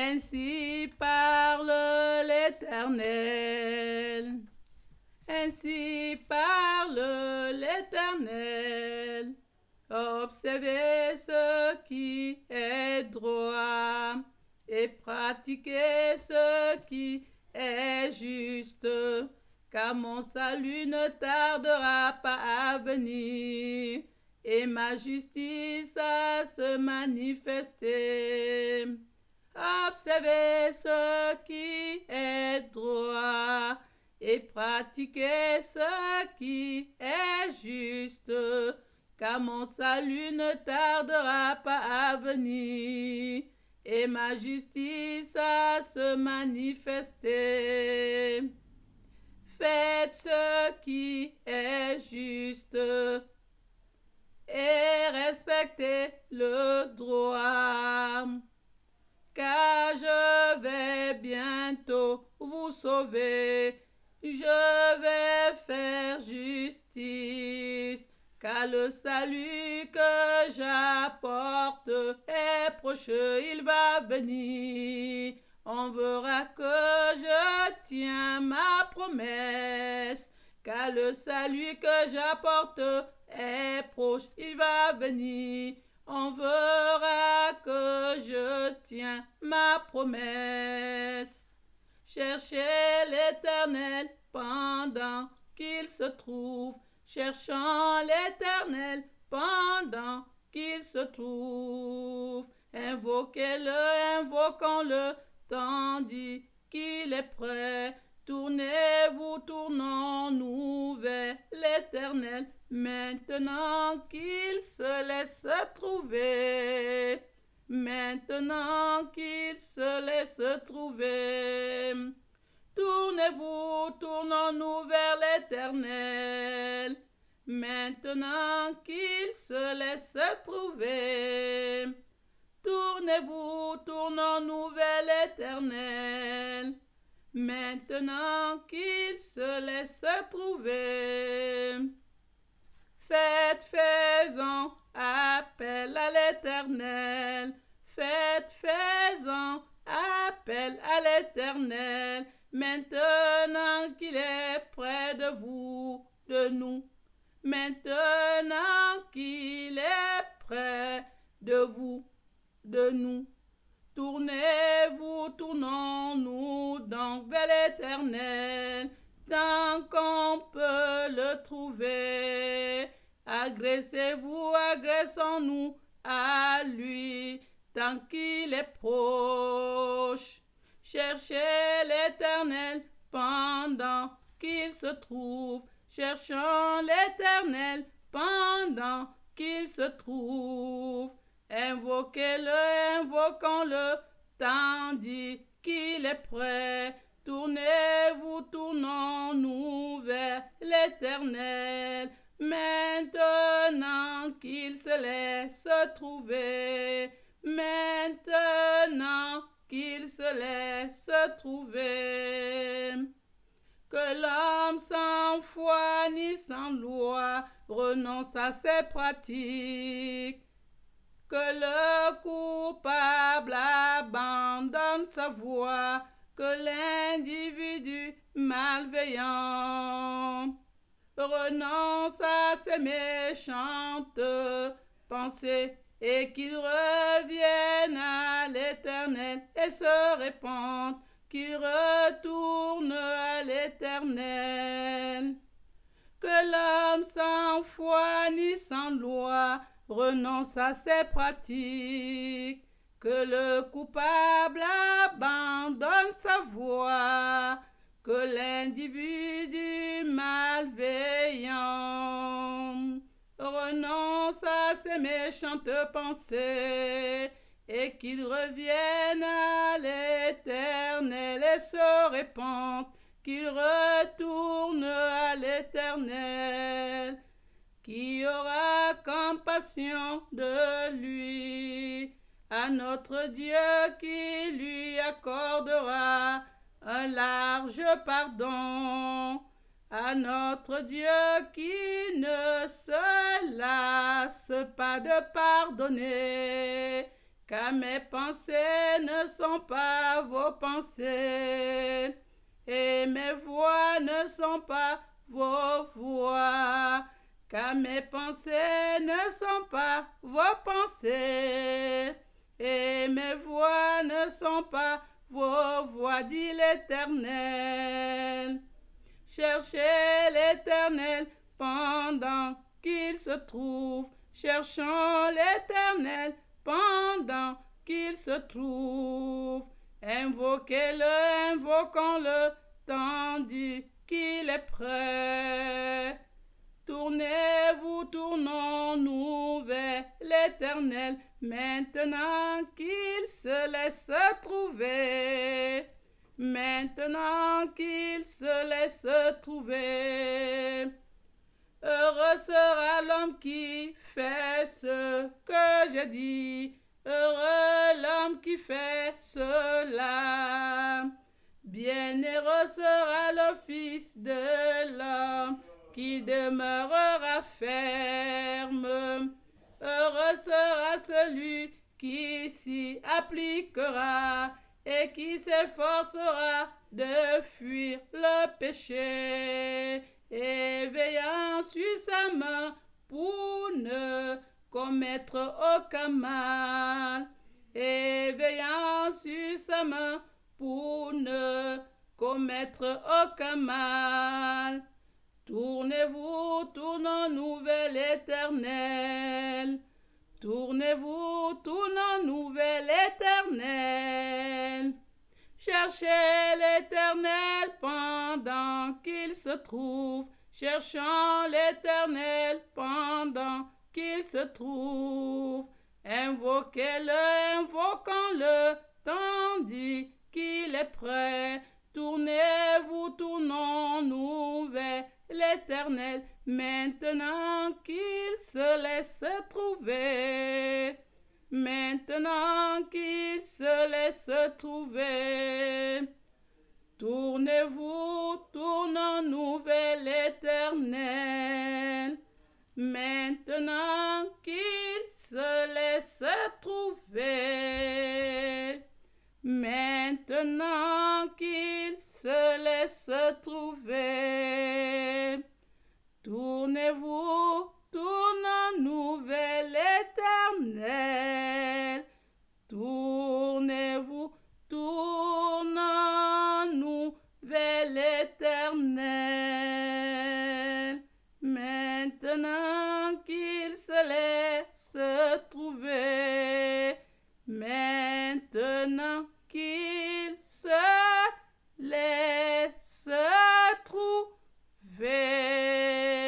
Ainsi parle l'Éternel. Ainsi parle l'Éternel. Observez ce qui est droit et pratiquez ce qui est juste, car mon salut ne tardera pas à venir et ma justice à se manifester observez ce qui est droit et pratiquez ce qui est juste, car mon salut ne tardera pas à venir et ma justice à se manifester. Faites ce qui est juste et respectez le droit car je vais bientôt vous sauver. Je vais faire justice, car le salut que j'apporte est proche, il va venir. On verra que je tiens ma promesse, car le salut que j'apporte est proche, il va venir on verra que je tiens ma promesse. Cherchez l'Éternel pendant qu'il se trouve, cherchant l'Éternel pendant qu'il se trouve. Invoquez-le, invoquons-le, tandis qu'il est prêt. Tournez-vous, tournons-nous maintenant qu'il se laisse trouver. Maintenant qu'il se laisse trouver. Tournez-vous, tournons-nous vers l'Éternel. Maintenant qu'il se laisse trouver. Tournez-vous, tournons-nous vers l'Éternel. Maintenant qu'il se laisse trouver. Faites, faisons appel à l'Éternel. Faites, faisons appel à l'Éternel. Maintenant qu'il est près de vous, de nous. Maintenant qu'il est près de vous, de nous. Tournez-vous, tournons-nous dans vers l'Éternel tant qu'on peut le trouver. Agressez-vous, agressons-nous à lui, tant qu'il est proche. Cherchez l'Éternel pendant qu'il se trouve. Cherchons l'Éternel pendant qu'il se trouve. Invoquez-le, invoquons-le, tandis qu'il est prêt. Tournez-vous, tournons-nous vers l'Éternel, maintenant qu'il se laisse trouver, maintenant qu'il se laisse trouver. Que l'homme sans foi ni sans loi renonce à ses pratiques, que le coupable abandonne sa voie, que l'individu malveillant renonce à ses méchantes pensées et qu'il revienne à l'Éternel et se répande, qu'il retourne à l'Éternel. Que l'homme sans foi ni sans loi renonce à ses pratiques que le coupable abandonne sa voix, que l'individu malveillant renonce à ses méchantes pensées et qu'il revienne à l'éternel et se répande, qu'il retourne à l'éternel, qui aura compassion de lui à notre Dieu qui lui accordera un large pardon, à notre Dieu qui ne se lasse pas de pardonner, car mes pensées ne sont pas vos pensées, et mes voix ne sont pas vos voix, car mes pensées ne sont pas vos pensées et mes voix ne sont pas vos voix, dit l'Éternel. Cherchez l'Éternel pendant qu'il se trouve, cherchons l'Éternel pendant qu'il se trouve. Invoquez-le, invoquons-le, tandis qu'il est prêt. Tournez-vous, tournons-nous vers l'Éternel, maintenant qu'il se laisse trouver. Maintenant qu'il se laisse trouver. Heureux sera l'homme qui fait ce que j'ai dit. Heureux l'homme qui fait cela. Bienheureux sera le fils de l'homme qui demeurera ferme. Heureux sera celui qui s'y appliquera et qui s'efforcera de fuir le péché éveillant sur sa main pour ne commettre aucun mal. éveillant sur sa main pour ne commettre aucun mal. Tournez-vous, tournons nouvel éternel. Tournez-vous, tournons nouvel éternel. Cherchez l'éternel pendant qu'il se trouve. Cherchant l'éternel pendant qu'il se trouve. Invoquez-le, invoquons-le, tandis qu'il est prêt. Tournez-vous, tournons-nous l'Éternel, maintenant qu'il se laisse trouver. Maintenant qu'il se laisse trouver. Tournez-vous, tournez nous vers l'Éternel. Maintenant qu'il se laisse trouver. Maintenant qu'il se laisse trouver. Tournez-vous, tournons-nous vers l'éternel. Tournez-vous, tournons-nous vers l'éternel. Maintenant qu'il se laisse trouver. Maintenant il se laisse trouver.